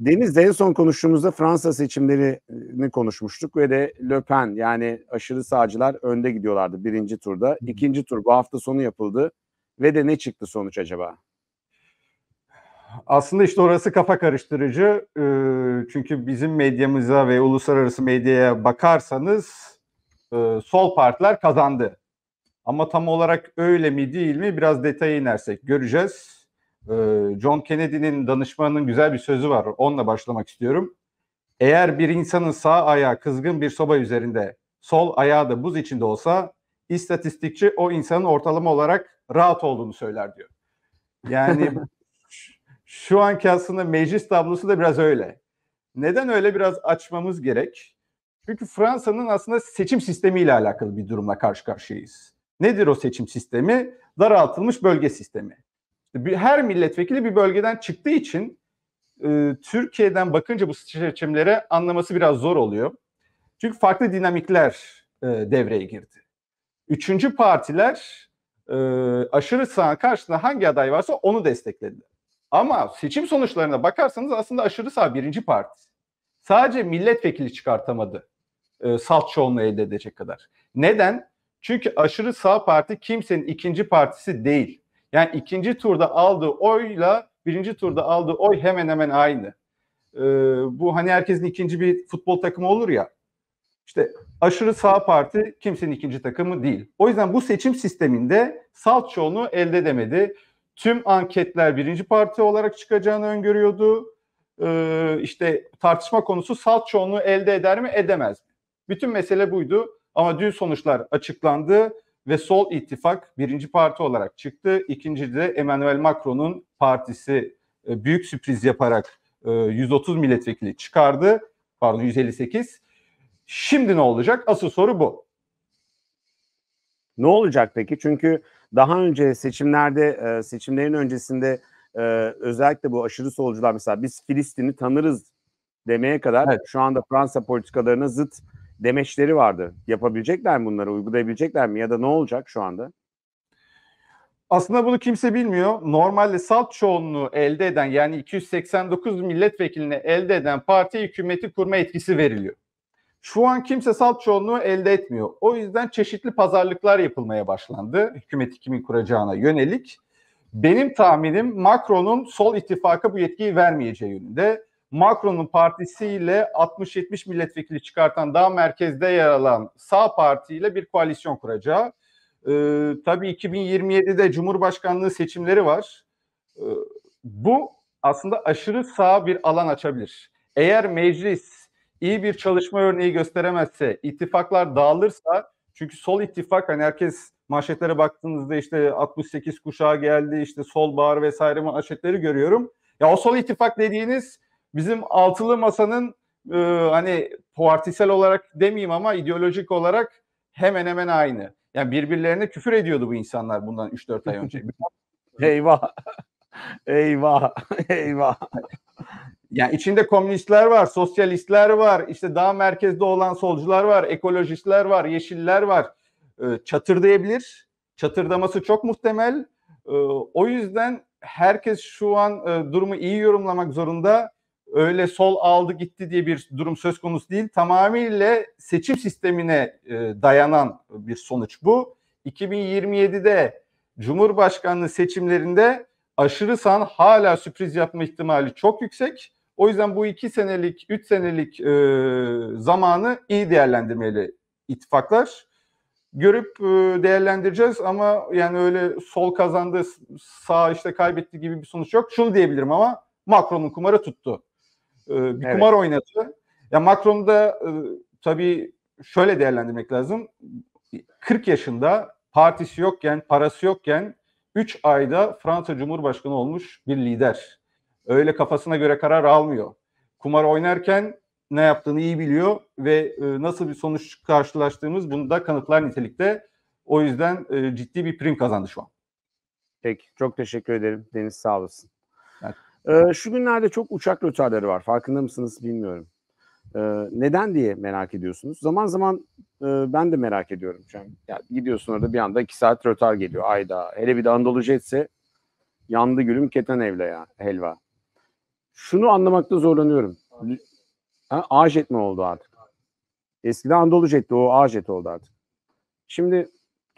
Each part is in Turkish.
Deniz en son konuştuğumuzda Fransa seçimlerini konuşmuştuk ve de Le Pen yani aşırı sağcılar önde gidiyorlardı birinci turda. İkinci tur bu hafta sonu yapıldı ve de ne çıktı sonuç acaba? Aslında işte orası kafa karıştırıcı. Ee, çünkü bizim medyamıza ve uluslararası medyaya bakarsanız e, sol partiler kazandı. Ama tam olarak öyle mi değil mi biraz detaya inersek göreceğiz ee, John Kennedy'nin danışmanının güzel bir sözü var. Onunla başlamak istiyorum. Eğer bir insanın sağ ayağı kızgın bir soba üzerinde, sol ayağı da buz içinde olsa istatistikçi o insanın ortalama olarak rahat olduğunu söyler diyor. Yani şu anki aslında meclis tablosu da biraz öyle. Neden öyle biraz açmamız gerek? Çünkü Fransa'nın aslında seçim sistemiyle alakalı bir durumla karşı karşıyayız. Nedir o seçim sistemi? Daraltılmış bölge sistemi. İşte bir, her milletvekili bir bölgeden çıktığı için e, Türkiye'den bakınca bu seçimlere anlaması biraz zor oluyor. Çünkü farklı dinamikler e, devreye girdi. Üçüncü partiler e, aşırı sağ karşısında hangi aday varsa onu destekledi. Ama seçim sonuçlarına bakarsanız aslında aşırı sağ birinci parti. Sadece milletvekili çıkartamadı e, salt çoğunluğu elde edecek kadar. Neden? Çünkü aşırı sağ parti kimsenin ikinci partisi değil. Yani ikinci turda aldığı oyla birinci turda aldığı oy hemen hemen aynı. Ee, bu hani herkesin ikinci bir futbol takımı olur ya. İşte aşırı sağ parti kimsenin ikinci takımı değil. O yüzden bu seçim sisteminde salt çoğunluğu elde edemedi. Tüm anketler birinci parti olarak çıkacağını öngörüyordu. Ee, işte tartışma konusu salt çoğunluğu elde eder mi edemez mi? Bütün mesele buydu ama dün sonuçlar açıklandı ve Sol ittifak birinci parti olarak çıktı. İkinci de Emmanuel Macron'un partisi e, büyük sürpriz yaparak 130 e, milletvekili çıkardı. Pardon 158. Şimdi ne olacak? Asıl soru bu. Ne olacak peki? Çünkü daha önce seçimlerde e, seçimlerin öncesinde özellikle bu aşırı solcular mesela biz Filistin'i tanırız demeye kadar evet. şu anda Fransa politikalarına zıt demeçleri vardı. Yapabilecekler mi bunları? Uygulayabilecekler mi? Ya da ne olacak şu anda? Aslında bunu kimse bilmiyor. Normalde salt çoğunluğu elde eden yani 289 milletvekilini elde eden parti hükümeti kurma etkisi veriliyor. Şu an kimse salt çoğunluğu elde etmiyor. O yüzden çeşitli pazarlıklar yapılmaya başlandı hükümeti kimin kuracağına yönelik. Benim tahminim Macron'un sol ittifaka bu yetkiyi vermeyeceği yönünde. Macron'un partisiyle 60-70 milletvekili çıkartan daha merkezde yer alan sağ partiyle bir koalisyon kuracağı. Ee, tabii 2027'de Cumhurbaşkanlığı seçimleri var. Ee, bu aslında aşırı sağ bir alan açabilir. Eğer meclis iyi bir çalışma örneği gösteremezse, ittifaklar dağılırsa çünkü sol ittifak hani herkes manşetlere baktığınızda işte 68 kuşağı geldi, işte sol bağır vesaire manşetleri görüyorum. Ya o sol ittifak dediğiniz bizim altılı masanın e, hani partisel olarak demeyeyim ama ideolojik olarak hemen hemen aynı. Yani birbirlerine küfür ediyordu bu insanlar bundan 3-4 ay önce. eyvah. Eyvah. Eyvah. Yani içinde komünistler var, sosyalistler var, işte daha merkezde olan solcular var, ekolojistler var, yeşiller var. E, çatırdayabilir. Çatırdaması çok muhtemel. E, o yüzden herkes şu an e, durumu iyi yorumlamak zorunda öyle sol aldı gitti diye bir durum söz konusu değil. Tamamıyla seçim sistemine e, dayanan bir sonuç bu. 2027'de Cumhurbaşkanlığı seçimlerinde aşırı sağın hala sürpriz yapma ihtimali çok yüksek. O yüzden bu iki senelik, üç senelik e, zamanı iyi değerlendirmeli ittifaklar. Görüp e, değerlendireceğiz ama yani öyle sol kazandı, sağ işte kaybetti gibi bir sonuç yok. Şunu diyebilirim ama Macron'un kumarı tuttu. E, bir evet. kumar oynadı. Ya Macron'u da e, tabii şöyle değerlendirmek lazım. 40 yaşında partisi yokken, parası yokken 3 ayda Fransa Cumhurbaşkanı olmuş bir lider. Öyle kafasına göre karar almıyor. Kumar oynarken ne yaptığını iyi biliyor ve e, nasıl bir sonuç karşılaştığımız bunu da kanıtlar nitelikte. O yüzden e, ciddi bir prim kazandı şu an. Peki çok teşekkür ederim Deniz sağ olasın. Ben ee, şu günlerde çok uçak rötarları var. Farkında mısınız bilmiyorum. Ee, neden diye merak ediyorsunuz. Zaman zaman e, ben de merak ediyorum. Yani, yani gidiyorsun orada bir anda iki saat rötar geliyor. Ayda. Hele bir de Anadolu Jets'e yandı gülüm keten evle ya helva. Şunu anlamakta zorlanıyorum. Ha, A-Jet mi oldu artık? Eskiden Anadolu Jet'ti o A-Jet oldu artık. Şimdi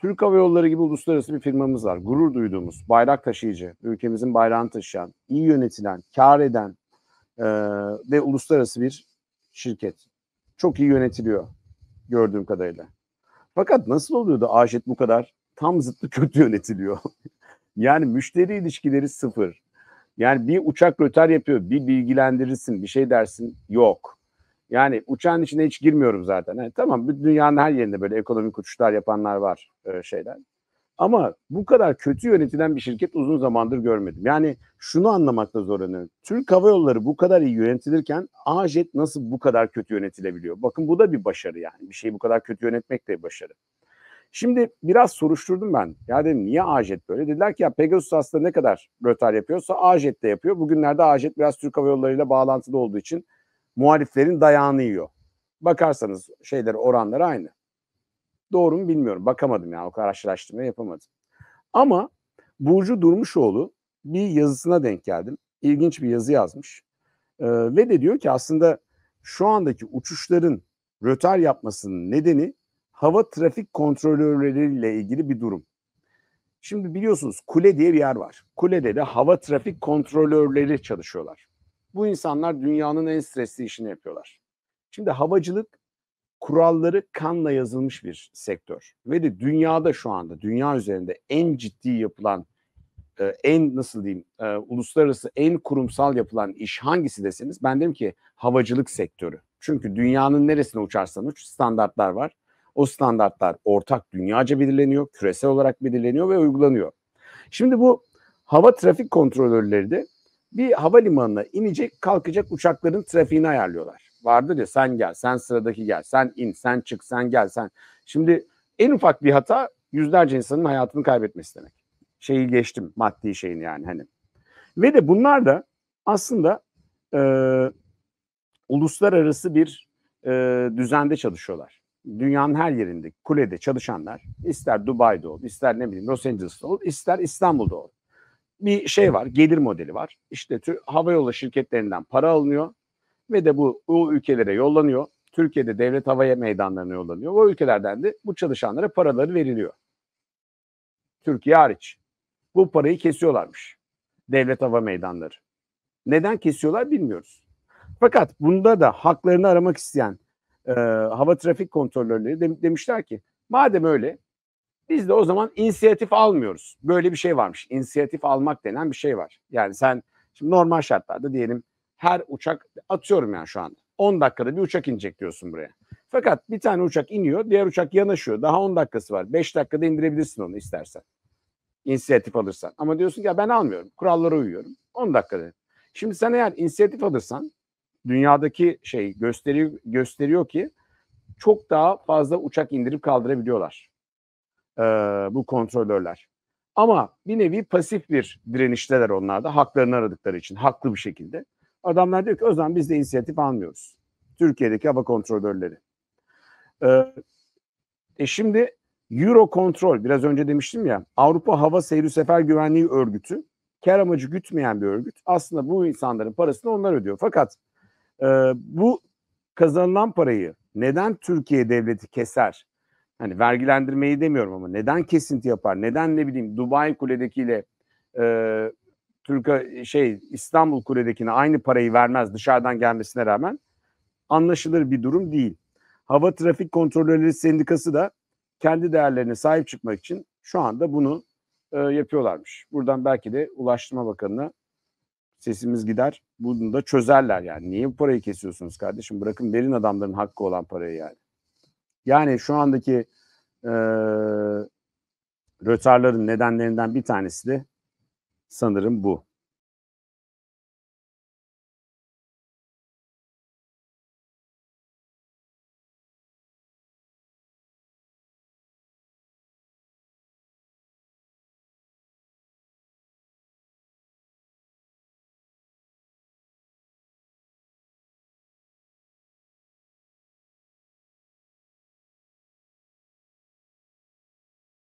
Türk Hava Yolları gibi uluslararası bir firmamız var. Gurur duyduğumuz, bayrak taşıyıcı, ülkemizin bayrağını taşıyan, iyi yönetilen, kar eden e, ve uluslararası bir şirket. Çok iyi yönetiliyor gördüğüm kadarıyla. Fakat nasıl oluyor da Ajet bu kadar tam zıttı kötü yönetiliyor? yani müşteri ilişkileri sıfır. Yani bir uçak rötar yapıyor, bir bilgilendirirsin, bir şey dersin, yok. Yani uçağın içine hiç girmiyorum zaten. Yani tamam dünyanın her yerinde böyle ekonomik uçuşlar yapanlar var e, şeyler. Ama bu kadar kötü yönetilen bir şirket uzun zamandır görmedim. Yani şunu anlamakta zorlanıyorum. Türk Hava Yolları bu kadar iyi yönetilirken AJet nasıl bu kadar kötü yönetilebiliyor? Bakın bu da bir başarı yani. Bir şeyi bu kadar kötü yönetmek de bir başarı. Şimdi biraz soruşturdum ben. Ya dedim niye AJet böyle? Dediler ki ya Pegasus aslında ne kadar rötar yapıyorsa AJet de yapıyor. Bugünlerde AJet biraz Türk Hava Yolları ile bağlantılı olduğu için muhaliflerin dayağını yiyor. Bakarsanız şeyler oranları aynı. Doğru mu bilmiyorum. Bakamadım yani o kadar araştırma yapamadım. Ama Burcu Durmuşoğlu bir yazısına denk geldim. İlginç bir yazı yazmış. Ee, ve de diyor ki aslında şu andaki uçuşların rötar yapmasının nedeni hava trafik kontrolörleriyle ilgili bir durum. Şimdi biliyorsunuz kule diye bir yer var. Kulede de hava trafik kontrolörleri çalışıyorlar. Bu insanlar dünyanın en stresli işini yapıyorlar. Şimdi havacılık kuralları kanla yazılmış bir sektör. Ve de dünyada şu anda, dünya üzerinde en ciddi yapılan, e, en nasıl diyeyim, e, uluslararası en kurumsal yapılan iş hangisi deseniz ben derim ki havacılık sektörü. Çünkü dünyanın neresine uçarsan uç standartlar var. O standartlar ortak dünyaca belirleniyor, küresel olarak belirleniyor ve uygulanıyor. Şimdi bu hava trafik kontrolörleri de bir havalimanına inecek kalkacak uçakların trafiğini ayarlıyorlar. Vardır ya sen gel, sen sıradaki gel, sen in, sen çık, sen gel, sen. Şimdi en ufak bir hata yüzlerce insanın hayatını kaybetmesi demek. Şeyi geçtim, maddi şeyin yani hani. Ve de bunlar da aslında e, uluslararası bir e, düzende çalışıyorlar. Dünyanın her yerinde kulede çalışanlar ister Dubai'de ol, ister ne bileyim Los Angeles'ta ol, ister İstanbul'da ol bir şey var, gelir modeli var. İşte havayolu şirketlerinden para alınıyor ve de bu o ülkelere yollanıyor. Türkiye'de devlet havaya meydanlarına yollanıyor. O ülkelerden de bu çalışanlara paraları veriliyor. Türkiye hariç. Bu parayı kesiyorlarmış. Devlet hava meydanları. Neden kesiyorlar bilmiyoruz. Fakat bunda da haklarını aramak isteyen e, hava trafik kontrolörleri de, demişler ki madem öyle biz de o zaman inisiyatif almıyoruz. Böyle bir şey varmış. İnisiyatif almak denen bir şey var. Yani sen şimdi normal şartlarda diyelim her uçak atıyorum yani şu an 10 dakikada bir uçak inecek diyorsun buraya. Fakat bir tane uçak iniyor, diğer uçak yanaşıyor. Daha 10 dakikası var. 5 dakikada indirebilirsin onu istersen. İnisiyatif alırsan. Ama diyorsun ki ya ben almıyorum. Kurallara uyuyorum. 10 dakikada. Şimdi sen eğer inisiyatif alırsan dünyadaki şey gösteriyor, gösteriyor ki çok daha fazla uçak indirip kaldırabiliyorlar e, bu kontrolörler. Ama bir nevi pasif bir direnişteler onlar da haklarını aradıkları için haklı bir şekilde. Adamlar diyor ki o zaman biz de inisiyatif almıyoruz. Türkiye'deki hava kontrolörleri. Ee, e şimdi Eurocontrol biraz önce demiştim ya Avrupa Hava Seyri Sefer Güvenliği Örgütü kar amacı gütmeyen bir örgüt. Aslında bu insanların parasını onlar ödüyor. Fakat e, bu kazanılan parayı neden Türkiye devleti keser Hani vergilendirmeyi demiyorum ama neden kesinti yapar? Neden ne bileyim Dubai Kule'dekiyle e, Türk e, şey İstanbul Kule'dekine aynı parayı vermez dışarıdan gelmesine rağmen anlaşılır bir durum değil. Hava Trafik Kontrolörleri Sendikası da kendi değerlerine sahip çıkmak için şu anda bunu e, yapıyorlarmış. Buradan belki de Ulaştırma Bakanı'na sesimiz gider. Bunu da çözerler yani. Niye bu parayı kesiyorsunuz kardeşim? Bırakın verin adamların hakkı olan parayı yani. Yani şu andaki e, rötarların nedenlerinden bir tanesi de sanırım bu.